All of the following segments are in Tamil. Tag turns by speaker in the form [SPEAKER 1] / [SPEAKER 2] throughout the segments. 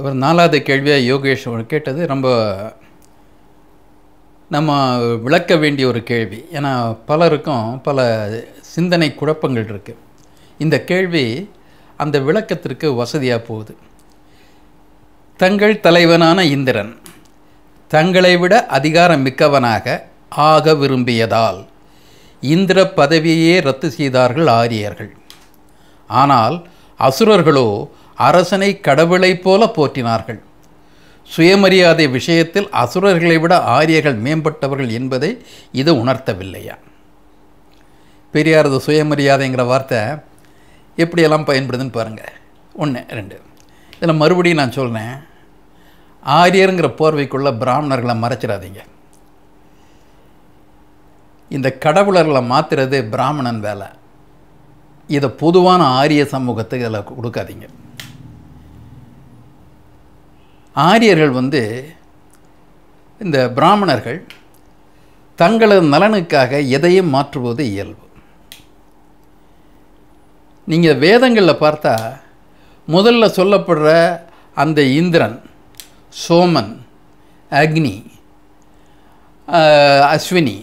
[SPEAKER 1] இவர் நாலாவது கேள்வியாக யோகேஷ் கேட்டது ரொம்ப நம்ம விளக்க வேண்டிய ஒரு கேள்வி ஏன்னா பலருக்கும் பல சிந்தனை குழப்பங்கள் இருக்குது இந்த கேள்வி அந்த விளக்கத்திற்கு வசதியாக போகுது தங்கள் தலைவனான இந்திரன் தங்களை விட அதிகாரம் மிக்கவனாக ஆக விரும்பியதால் இந்திர பதவியே ரத்து செய்தார்கள் ஆரியர்கள் ஆனால் அசுரர்களோ அரசனை கடவுளைப் போல போற்றினார்கள் சுயமரியாதை விஷயத்தில் அசுரர்களை விட ஆரியர்கள் மேம்பட்டவர்கள் என்பதை இது உணர்த்தவில்லையா பெரியாரது சுயமரியாதைங்கிற வார்த்தை எப்படியெல்லாம் பயன்படுதுன்னு பாருங்கள் ஒன்று ரெண்டு இதில் மறுபடியும் நான் சொல்கிறேன் ஆரியருங்கிற போர்வைக்குள்ளே பிராமணர்களை மறைச்சிடாதீங்க இந்த கடவுளர்களை மாற்றுறது பிராமணன் வேலை இதை பொதுவான ஆரிய சமூகத்துக்கு இதில் கொடுக்காதீங்க ஆரியர்கள் வந்து இந்த பிராமணர்கள் தங்களது நலனுக்காக எதையும் மாற்றுவது இயல்பு நீங்கள் வேதங்களில் பார்த்தா முதல்ல சொல்லப்படுற அந்த இந்திரன் சோமன் அக்னி அஸ்வினி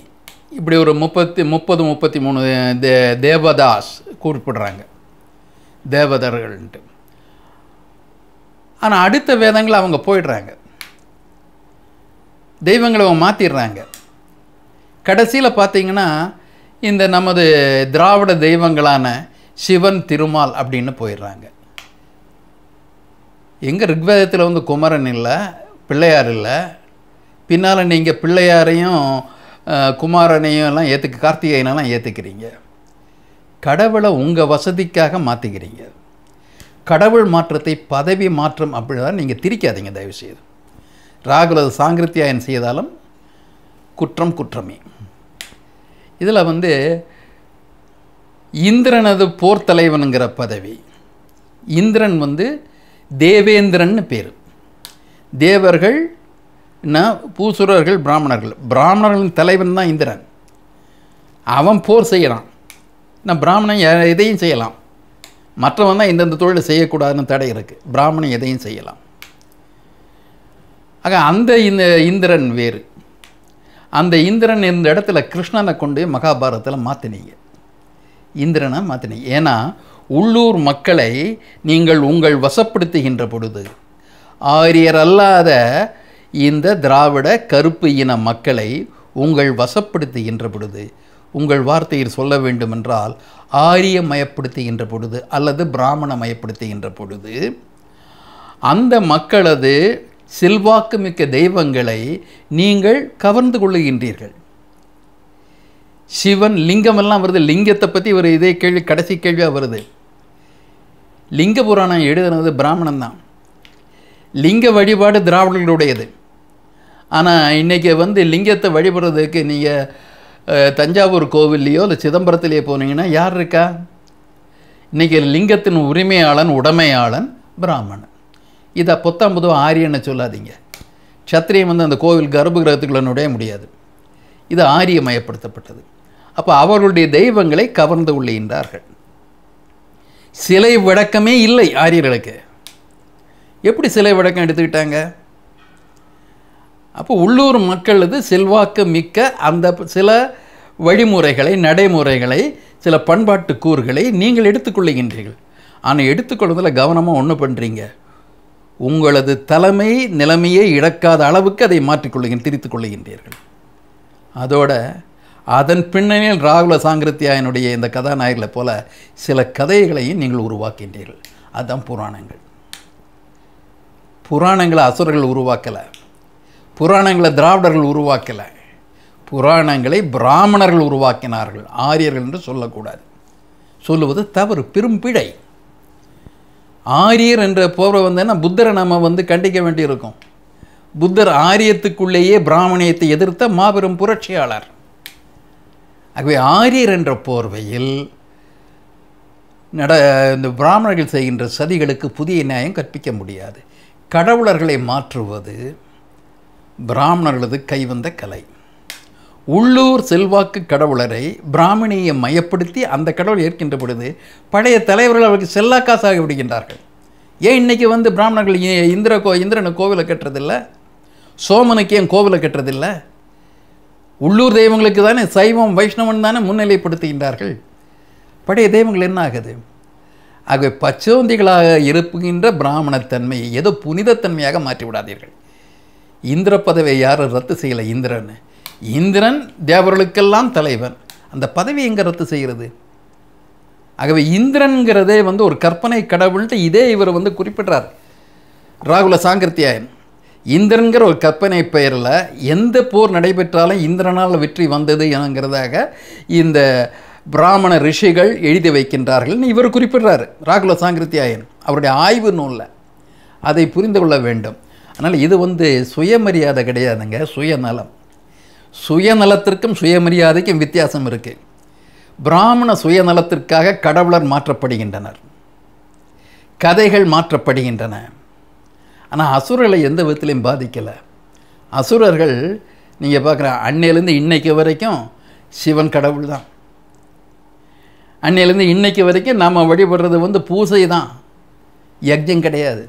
[SPEAKER 1] இப்படி ஒரு முப்பத்தி முப்பது முப்பத்தி மூணு தே தேவதாஸ் கூப்பிடுறாங்க தேவதர்கள்ன்ட்டு ஆனால் அடுத்த வேதங்களை அவங்க போயிடுறாங்க தெய்வங்களை அவங்க மாற்றிடுறாங்க கடைசியில் பார்த்தீங்கன்னா இந்த நமது திராவிட தெய்வங்களான சிவன் திருமால் அப்படின்னு போயிடுறாங்க எங்கள் ரிக்வேதத்தில் வந்து குமரன் இல்லை பிள்ளையார் இல்லை பின்னால் நீங்கள் பிள்ளையாரையும் குமாரனையும் எல்லாம் ஏற்றுக்க கார்த்திகேயனெல்லாம் ஏற்றுக்கிறீங்க கடவுளை உங்கள் வசதிக்காக மாற்றிக்கிறீங்க கடவுள் மாற்றத்தை பதவி மாற்றம் அப்படிதான் நீங்கள் திரிக்காதீங்க தயவுசெய்து ராகுலது சாங்கிருத்தியாயன் செய்தாலும் குற்றம் குற்றமே இதில் வந்து இந்திரனது போர்த்தலைவனுங்கிற பதவி இந்திரன் வந்து தேவேந்திரன்னு பேர் தேவர்கள் பூசுரர்கள் பிராமணர்கள் பிராமணர்களின் தலைவன் தான் இந்திரன் அவன் போர் செய்கிறான் நான் பிராமணன் எதையும் செய்யலாம் மற்றவன் தான் இந்தந்த தொழிலை செய்யக்கூடாதுன்னு தடை இருக்குது பிராமணன் எதையும் செய்யலாம் ஆக அந்த இந்த இந்திரன் வேறு அந்த இந்திரன் இந்த இடத்துல கிருஷ்ணனை கொண்டு மகாபாரதத்தில் மாற்றினீங்க இந்திரனை மாற்றினீங்க ஏன்னா உள்ளூர் மக்களை நீங்கள் உங்கள் வசப்படுத்துகின்ற பொழுது ஆரியர் அல்லாத இந்த திராவிட கருப்பு இன மக்களை உங்கள் வசப்படுத்துகின்ற பொழுது உங்கள் வார்த்தையில் சொல்ல வேண்டுமென்றால் ஆரிய மயப்படுத்துகின்ற பொழுது அல்லது பிராமண மயப்படுத்துகின்ற பொழுது அந்த மக்களது செல்வாக்குமிக்க தெய்வங்களை நீங்கள் கவர்ந்து கொள்ளுகின்றீர்கள் சிவன் லிங்கமெல்லாம் வருது லிங்கத்தை பற்றி ஒரு இதே கேள்வி கடைசி கேள்வியாக வருது லிங்க புராணம் எழுதுனது பிராமணன் தான் லிங்க வழிபாடு திராவிடர்களுடையது ஆனால் இன்றைக்கி வந்து லிங்கத்தை வழிபடுறதுக்கு நீங்கள் தஞ்சாவூர் கோவில்லையோ இல்லை சிதம்பரத்திலேயே போனீங்கன்னா யார் இருக்கா இன்றைக்கி லிங்கத்தின் உரிமையாளன் உடைமையாளன் பிராமணன் இதை புத்தம் புதுவ ஆரியன்னு சொல்லாதீங்க சத்திரியம் வந்து அந்த கோவில் கர்ப்பு கிரகத்துக்குள்ள நுடைய முடியாது இது ஆரிய மயப்படுத்தப்பட்டது அப்போ அவர்களுடைய தெய்வங்களை கவர்ந்து கொள்கின்றார்கள் சிலை விளக்கமே இல்லை ஆரியர்களுக்கு எப்படி சிலை விளக்கம் எடுத்துக்கிட்டாங்க அப்போ உள்ளூர் மக்களது செல்வாக்கு மிக்க அந்த சில வழிமுறைகளை நடைமுறைகளை சில பண்பாட்டு கூறுகளை நீங்கள் எடுத்துக்கொள்ளுகின்றீர்கள் ஆனால் எடுத்துக்கொள்வதில் கவனமாக ஒன்று பண்ணுறீங்க உங்களது தலைமை நிலைமையை இழக்காத அளவுக்கு அதை மாற்றிக்கொள்ளுகின்ற திரித்து கொள்ளுகின்றீர்கள் அதோட அதன் பின்னணியில் ராகுல சாங்கிருத்தியாயனுடைய இந்த கதாநாயகரை போல சில கதைகளையும் நீங்கள் உருவாக்கின்றீர்கள் அதுதான் புராணங்கள் புராணங்களை அசுரர்கள் உருவாக்கலை புராணங்களை திராவிடர்கள் உருவாக்கலை புராணங்களை பிராமணர்கள் உருவாக்கினார்கள் ஆரியர்கள் என்று சொல்லக்கூடாது சொல்லுவது தவறு பெரும் பிழை ஆரியர் என்ற போர்வை வந்தேன்னா புத்தரை நம்ம வந்து கண்டிக்க வேண்டியிருக்கும் புத்தர் ஆரியத்துக்குள்ளேயே பிராமணியத்தை எதிர்த்த மாபெரும் புரட்சியாளர் ஆகவே ஆரியர் என்ற போர்வையில் நட இந்த பிராமணர்கள் செய்கின்ற சதிகளுக்கு புதிய நியாயம் கற்பிக்க முடியாது கடவுளர்களை மாற்றுவது பிராமணர்களது கைவந்த கலை உள்ளூர் செல்வாக்கு கடவுளரை பிராமணியை மையப்படுத்தி அந்த கடவுள் ஏற்கின்ற பொழுது பழைய தலைவர்கள் அவருக்கு செல்லா காசாகி விடுகின்றார்கள் ஏன் இன்றைக்கி வந்து பிராமணர்கள் இந்திர கோ இந்திரனை கோவிலை கட்டுறதில்லை சோமனுக்கு ஏன் கோவிலை கட்டுறதில்லை உள்ளூர் தெய்வங்களுக்கு தானே சைவம் வைஷ்ணவன் தானே முன்னிலைப்படுத்துகின்றார்கள் பழைய தெய்வங்கள் என்ன ஆகுது ஆகவே பச்சோந்திகளாக இருப்புகின்ற பிராமணத்தன்மையை ஏதோ புனிதத்தன்மையாக மாற்றிவிடாதீர்கள் இந்திர பதவியை யாரும் ரத்து செய்யலை இந்திரன் இந்திரன் தேவர்களுக்கெல்லாம் தலைவன் அந்த பதவி எங்கே ரத்து செய்கிறது ஆகவே இந்திரன்கிறதே வந்து ஒரு கற்பனை கடவுள்கிட்ட இதே இவர் வந்து குறிப்பிட்றார் ராகுல சாங்கிருத்தியாயன் இந்திரன்கிற ஒரு கற்பனை பெயரில் எந்த போர் நடைபெற்றாலும் இந்திரனால் வெற்றி வந்தது என்கிறதாக இந்த பிராமண ரிஷிகள் எழுதி வைக்கின்றார்கள்னு இவர் குறிப்பிடுறாரு ராகுல சாங்கிருத்தியாயன் அவருடைய ஆய்வு நூலில் அதை புரிந்து கொள்ள வேண்டும் அதனால் இது வந்து சுயமரியாதை கிடையாதுங்க சுயநலம் சுயநலத்திற்கும் சுயமரியாதைக்கும் வித்தியாசம் இருக்குது பிராமண சுயநலத்திற்காக கடவுளர் மாற்றப்படுகின்றனர் கதைகள் மாற்றப்படுகின்றன ஆனால் அசுரர்களை எந்த விதத்துலையும் பாதிக்கலை அசுரர்கள் நீங்கள் பார்க்குற அன்னையிலேருந்து இன்னைக்கு வரைக்கும் சிவன் கடவுள் தான் அன்னையிலேருந்து இன்னைக்கு வரைக்கும் நாம் வழிபடுறது வந்து பூசை தான் யஜ்யம் கிடையாது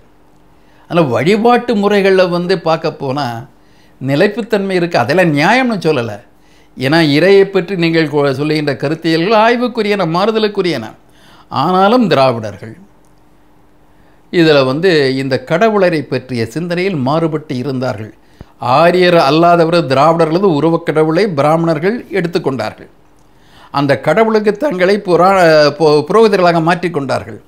[SPEAKER 1] ஆனால் வழிபாட்டு முறைகளில் வந்து பார்க்க போனால் நிலைப்புத்தன்மை இருக்குது அதெல்லாம் நியாயம்னு சொல்லலை ஏன்னா இறையை பற்றி நீங்கள் சொல்லுகின்ற கருத்தியல்கள் ஆய்வுக்குரியன மாறுதலுக்குரியன ஆனாலும் திராவிடர்கள் இதில் வந்து இந்த கடவுளரை பற்றிய சிந்தனையில் மாறுபட்டு இருந்தார்கள் ஆரியர் அல்லாதவர் திராவிடர்களது கடவுளை பிராமணர்கள் எடுத்துக்கொண்டார்கள் அந்த கடவுளுக்கு தங்களை புரா புரோகிதர்களாக மாற்றிக்கொண்டார்கள்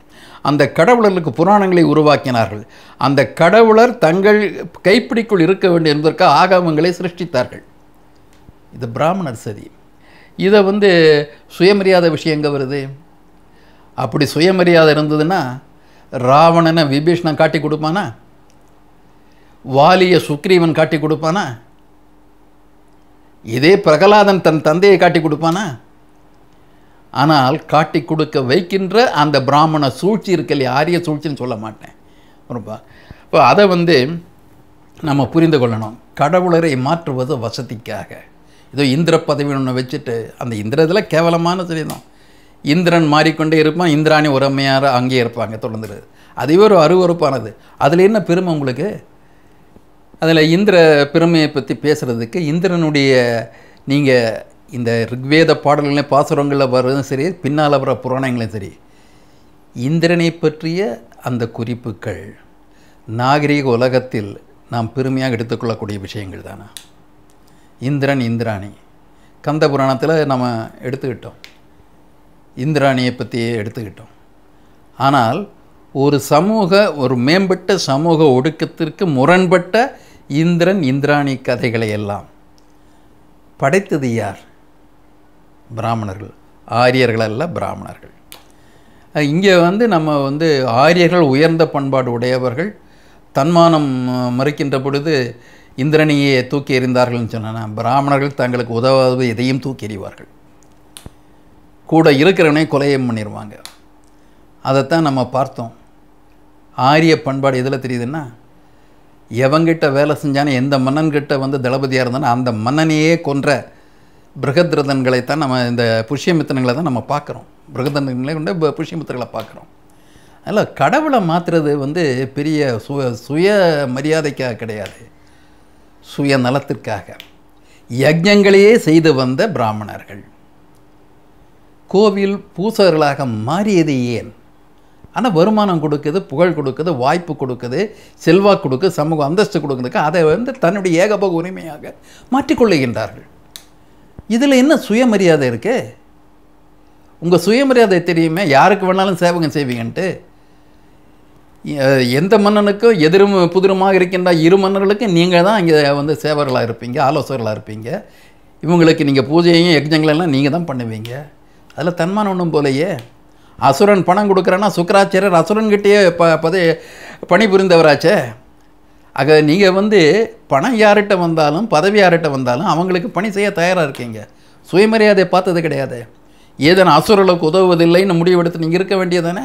[SPEAKER 1] அந்த கடவுளர்களுக்கு புராணங்களை உருவாக்கினார்கள் அந்த கடவுளர் தங்கள் கைப்பிடிக்குள் இருக்க வேண்டும் என்பதற்காக ஆகாமங்களை சிருஷ்டித்தார்கள் இது பிராமணர் சதி இதை வந்து சுயமரியாதை விஷயம் எங்கே வருது அப்படி சுயமரியாதை இருந்ததுன்னா ராவணனை விபீஷ்ணன் காட்டி கொடுப்பானா வாலியை சுக்ரீவன் காட்டி கொடுப்பானா இதே பிரகலாதன் தன் தந்தையை காட்டி கொடுப்பானா ஆனால் காட்டி கொடுக்க வைக்கின்ற அந்த பிராமண சூழ்ச்சி இல்லையா ஆரிய சூழ்ச்சின்னு சொல்ல மாட்டேன் ரொம்ப இப்போ அதை வந்து நம்ம புரிந்து கொள்ளணும் கடவுளரை மாற்றுவது வசதிக்காக இதோ இந்திர பதவி ஒன்று வச்சுட்டு அந்த இந்திர இதில் கேவலமான சரிதான் இந்திரன் மாறிக்கொண்டே இருப்பான் இந்திராணி உரமையார் அங்கேயே இருப்பாங்க தொடர்ந்துரு அதே ஒரு அருவறுப்பானது அதில் என்ன பெருமை உங்களுக்கு அதில் இந்திர பெருமையை பற்றி பேசுகிறதுக்கு இந்திரனுடைய நீங்கள் இந்த ரிக்வேத பாடல்களையும் பாசுரங்களில் வர்றதும் சரி பின்னால் வர புராணங்களும் சரி இந்திரனை பற்றிய அந்த குறிப்புகள் நாகரீக உலகத்தில் நாம் பெருமையாக எடுத்துக்கொள்ளக்கூடிய விஷயங்கள் தானே இந்திரன் இந்திராணி கந்த புராணத்தில் நம்ம எடுத்துக்கிட்டோம் இந்திராணியை பற்றியே எடுத்துக்கிட்டோம் ஆனால் ஒரு சமூக ஒரு மேம்பட்ட சமூக ஒடுக்கத்திற்கு முரண்பட்ட இந்திரன் இந்திராணி கதைகளை எல்லாம் படைத்தது யார் பிராமணர்கள் ஆரியர்கள் அல்ல பிராமணர்கள் இங்கே வந்து நம்ம வந்து ஆரியர்கள் உயர்ந்த பண்பாடு உடையவர்கள் தன்மானம் மறுக்கின்ற பொழுது இந்திரனையே தூக்கி எறிந்தார்கள்னு சொன்னால் பிராமணர்கள் தங்களுக்கு உதவாது எதையும் தூக்கி எறிவார்கள் கூட இருக்கிறவனே கொலையம் பண்ணிடுவாங்க அதைத்தான் நம்ம பார்த்தோம் ஆரிய பண்பாடு எதில் தெரியுதுன்னா எவங்கிட்ட வேலை செஞ்சானே எந்த மன்னன்கிட்ட வந்து தளபதியாக இருந்தானோ அந்த மன்னனையே கொன்ற பிருகத்ரதன்களை தான் நம்ம இந்த புஷ்யமித்தனங்களை தான் நம்ம பார்க்குறோம் பிரகதன்களை கொண்டு புஷ்யமித்தர்களை பார்க்குறோம் அதில் கடவுளை மாற்றுறது வந்து பெரிய சுய சுய மரியாதைக்காக கிடையாது சுய நலத்திற்காக யஜ்யங்களையே செய்து வந்த பிராமணர்கள் கோவில் பூசகர்களாக மாறியது ஏன் ஆனால் வருமானம் கொடுக்குது புகழ் கொடுக்குது வாய்ப்பு கொடுக்குது செல்வாக்கு கொடுக்குது சமூக அந்தஸ்து கொடுக்குறதுக்கு அதை வந்து தன்னுடைய ஏகபோக உரிமையாக மாற்றிக்கொள்ளுகின்றார்கள் இதில் என்ன சுயமரியாதை இருக்கு உங்கள் சுயமரியாதை தெரியுமே யாருக்கு வேணாலும் சேவகம் செய்வீங்கன்ட்டு எந்த மன்னனுக்கும் எதிரும் புதிருமாக இருக்கின்ற இரு மன்னர்களுக்கும் நீங்கள் தான் இங்கே வந்து சேவர்களாக இருப்பீங்க ஆலோசகர்களாக இருப்பீங்க இவங்களுக்கு நீங்கள் பூஜையும் யஜ்ஞங்களெல்லாம் நீங்கள் தான் பண்ணுவீங்க அதில் தன்மானம் ஒன்றும் போலையே அசுரன் பணம் கொடுக்குறேன்னா சுக்கராச்சாரியர் அசுரன்கிட்டயே ப பதே பணிபுரிந்தவராச்சே ஆக நீங்கள் வந்து பணம் யார்கிட்ட வந்தாலும் பதவி யார்கிட்ட வந்தாலும் அவங்களுக்கு பணி செய்ய தயாராக இருக்கீங்க சுயமரியாதையை பார்த்தது கிடையாது ஏதன் அசுரலுக்கு உதவுவதில்லைன்னு முடிவெடுத்து நீங்கள் இருக்க வேண்டியதானே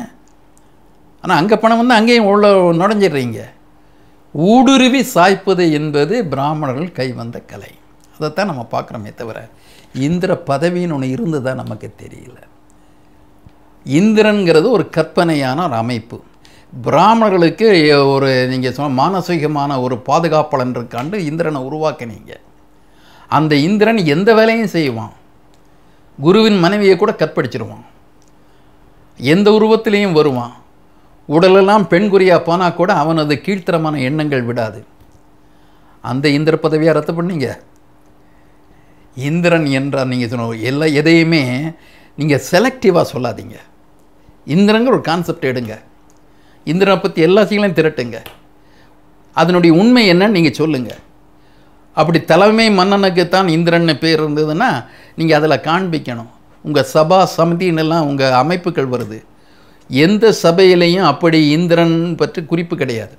[SPEAKER 1] ஆனால் அங்கே பணம் வந்து அங்கேயும் உள்ள நுழைஞ்சிடுறீங்க ஊடுருவி சாய்ப்பது என்பது பிராமணர்கள் கைவந்த கலை அதைத்தான் நம்ம பார்க்குறோமே தவிர இந்திர பதவின்னு ஒன்று தான் நமக்கு தெரியல இந்திரங்கிறது ஒரு கற்பனையான ஒரு அமைப்பு பிராமணர்களுக்கு ஒரு நீங்கள் சொன்ன மானசீகமான ஒரு பாதுகாப்பாளன்றக்காண்டு இந்திரனை உருவாக்கினீங்க அந்த இந்திரன் எந்த வேலையும் செய்வான் குருவின் மனைவியை கூட கற்பழிச்சிருவான் எந்த உருவத்திலையும் வருவான் உடலெல்லாம் பெண் குறியாக போனால் கூட அவனது கீழ்த்தரமான எண்ணங்கள் விடாது அந்த இந்திர பதவியாக ரத்து பண்ணீங்க இந்திரன் என்றால் நீங்கள் சொன்ன எல்லா எதையுமே நீங்கள் செலக்டிவாக சொல்லாதீங்க இந்திரங்கிற ஒரு கான்செப்ட் எடுங்க இந்திரனை பற்றி எல்லா சீங்களையும் திரட்டுங்க அதனுடைய உண்மை என்னன்னு நீங்கள் சொல்லுங்கள் அப்படி தலைமை மன்னனுக்கு தான் இந்திரன் பேர் இருந்ததுன்னா நீங்கள் அதில் காண்பிக்கணும் உங்கள் சபா சமிதின்னெல்லாம் உங்கள் அமைப்புகள் வருது எந்த சபையிலையும் அப்படி இந்திரன் பற்றி குறிப்பு கிடையாது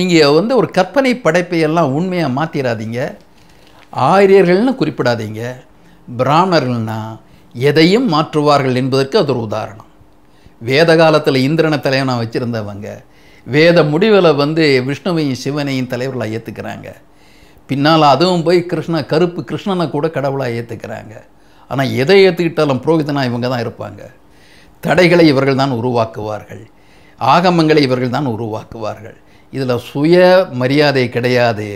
[SPEAKER 1] நீங்கள் வந்து ஒரு கற்பனை படைப்பையெல்லாம் உண்மையாக மாற்றிடாதீங்க ஆரியர்கள்னு குறிப்பிடாதீங்க பிராமணர்கள்னால் எதையும் மாற்றுவார்கள் என்பதற்கு அது ஒரு உதாரணம் வேத காலத்தில் இந்திரனை தலைவனாக வச்சுருந்தவங்க வேத முடிவில் வந்து விஷ்ணுவையும் சிவனையும் தலைவர்களாக ஏற்றுக்கிறாங்க பின்னால் அதுவும் போய் கிருஷ்ண கருப்பு கிருஷ்ணனை கூட கடவுளாக ஏற்றுக்கிறாங்க ஆனால் எதை ஏற்றுக்கிட்டாலும் புரோகிதனாக இவங்க தான் இருப்பாங்க தடைகளை இவர்கள் தான் உருவாக்குவார்கள் ஆகமங்களை இவர்கள் தான் உருவாக்குவார்கள் இதில் சுய மரியாதை கிடையாது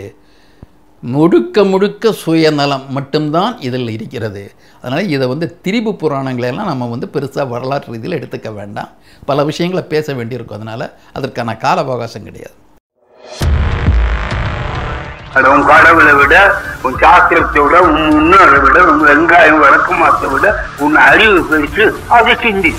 [SPEAKER 1] முடுக்க முடுக்க சுயநலம் மட்டும்தான் இதில் இருக்கிறது அதனால் இதை வந்து திரிபு புராணங்களெல்லாம் நம்ம வந்து பெருசாக வரலாற்று ரீதியில் எடுத்துக்க வேண்டாம் பல விஷயங்களை பேச வேண்டியிருக்கும் அதனால் அதற்கான கால அவகாசம் கிடையாது உன் கடவுளை விட உன் சாஸ்திரத்தை விட உன் முன்னோரை விட உன் வெங்காயம் வழக்கமாத்தை விட உன் அறிவு பிரித்து அதை சிந்தி